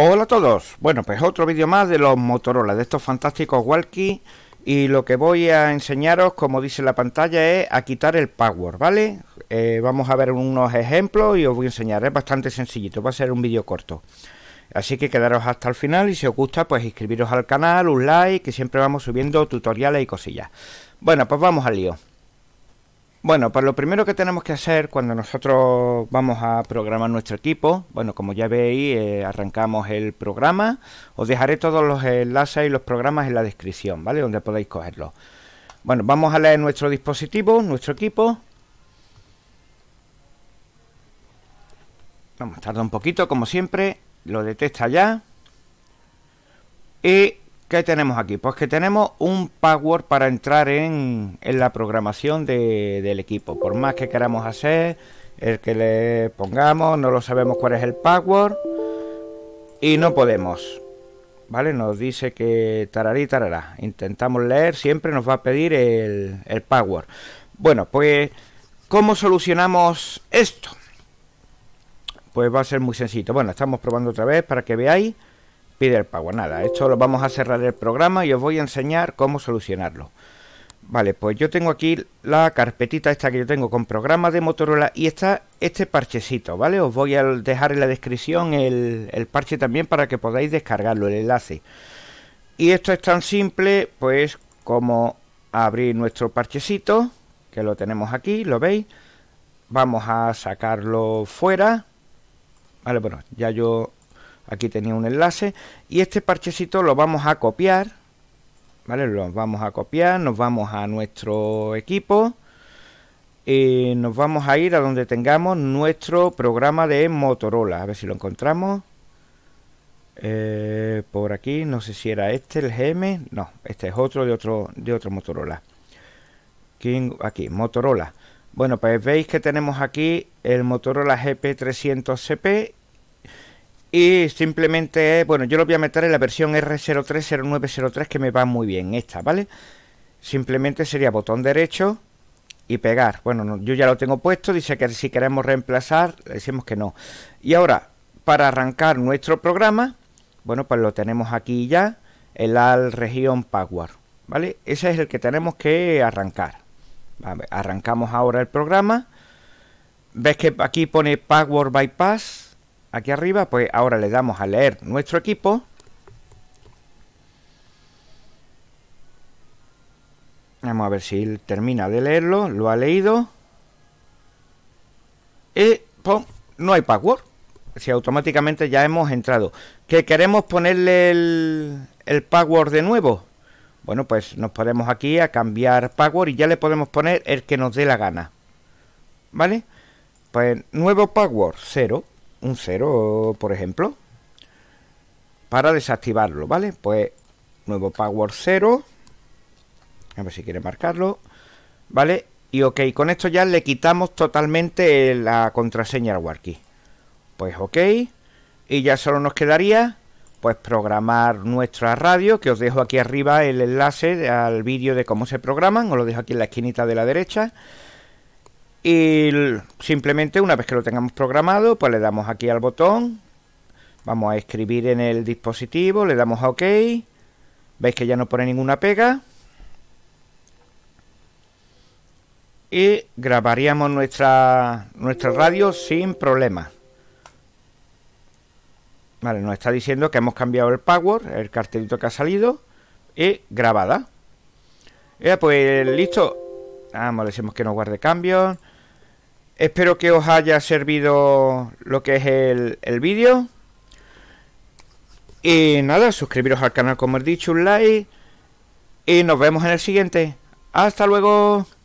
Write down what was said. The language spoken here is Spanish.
Hola a todos, bueno pues otro vídeo más de los Motorola, de estos fantásticos walkie y lo que voy a enseñaros, como dice la pantalla, es a quitar el power, ¿vale? Eh, vamos a ver unos ejemplos y os voy a enseñar, es bastante sencillito, va a ser un vídeo corto. Así que quedaros hasta el final y si os gusta pues inscribiros al canal, un like, que siempre vamos subiendo tutoriales y cosillas. Bueno, pues vamos al lío. Bueno, pues lo primero que tenemos que hacer cuando nosotros vamos a programar nuestro equipo, bueno, como ya veis, eh, arrancamos el programa, os dejaré todos los enlaces y los programas en la descripción, ¿vale? Donde podéis cogerlos. Bueno, vamos a leer nuestro dispositivo, nuestro equipo. Vamos, tarda un poquito, como siempre, lo detecta ya. Y ¿Qué tenemos aquí? Pues que tenemos un password para entrar en, la programación del equipo. Por más que queramos hacer, el que le pongamos, no lo sabemos cuál es el password. Y no podemos. ¿Vale? Nos dice que tararí, tarará. Intentamos leer, siempre nos va a pedir el, el password. Bueno, pues, ¿cómo solucionamos esto? Pues va a ser muy sencillo. Bueno, estamos probando otra vez para que veáis el pago, Nada, esto lo vamos a cerrar el programa y os voy a enseñar cómo solucionarlo. Vale, pues yo tengo aquí la carpetita esta que yo tengo con programa de Motorola y está este parchecito, ¿vale? Os voy a dejar en la descripción el, el parche también para que podáis descargarlo, el enlace. Y esto es tan simple, pues, como abrir nuestro parchecito, que lo tenemos aquí, ¿lo veis? Vamos a sacarlo fuera. Vale, bueno, ya yo aquí tenía un enlace y este parchecito lo vamos a copiar vale lo vamos a copiar nos vamos a nuestro equipo y nos vamos a ir a donde tengamos nuestro programa de Motorola a ver si lo encontramos eh, por aquí no sé si era este el GM no este es otro de otro de otro Motorola King, aquí Motorola bueno pues veis que tenemos aquí el Motorola GP300 CP y simplemente, bueno, yo lo voy a meter en la versión R030903 que me va muy bien esta, ¿vale? Simplemente sería botón derecho y pegar. Bueno, yo ya lo tengo puesto, dice que si queremos reemplazar, le decimos que no. Y ahora, para arrancar nuestro programa, bueno, pues lo tenemos aquí ya, el al región Power, ¿vale? Ese es el que tenemos que arrancar. arrancamos ahora el programa. Ves que aquí pone Power Bypass aquí arriba, pues ahora le damos a leer nuestro equipo. Vamos a ver si él termina de leerlo, lo ha leído. Y pues no hay password. Si automáticamente ya hemos entrado. ¿Que queremos ponerle el, el password de nuevo? Bueno, pues nos ponemos aquí a cambiar password y ya le podemos poner el que nos dé la gana. ¿Vale? Pues nuevo password, 0 un cero por ejemplo, para desactivarlo, ¿vale? Pues nuevo power 0, a ver si quiere marcarlo, ¿vale? Y ok, con esto ya le quitamos totalmente la contraseña al WarKey. Pues ok, y ya solo nos quedaría pues programar nuestra radio, que os dejo aquí arriba el enlace al vídeo de cómo se programan, os lo dejo aquí en la esquinita de la derecha. Y simplemente una vez que lo tengamos programado, pues le damos aquí al botón. Vamos a escribir en el dispositivo, le damos a OK. Veis que ya no pone ninguna pega. Y grabaríamos nuestra, nuestra radio sin problemas. Vale, nos está diciendo que hemos cambiado el power, el cartelito que ha salido, y grabada. ya eh, pues listo, Vamos, le decimos que no guarde cambios. Espero que os haya servido lo que es el, el vídeo. Y nada, suscribiros al canal como he dicho, un like. Y nos vemos en el siguiente. Hasta luego.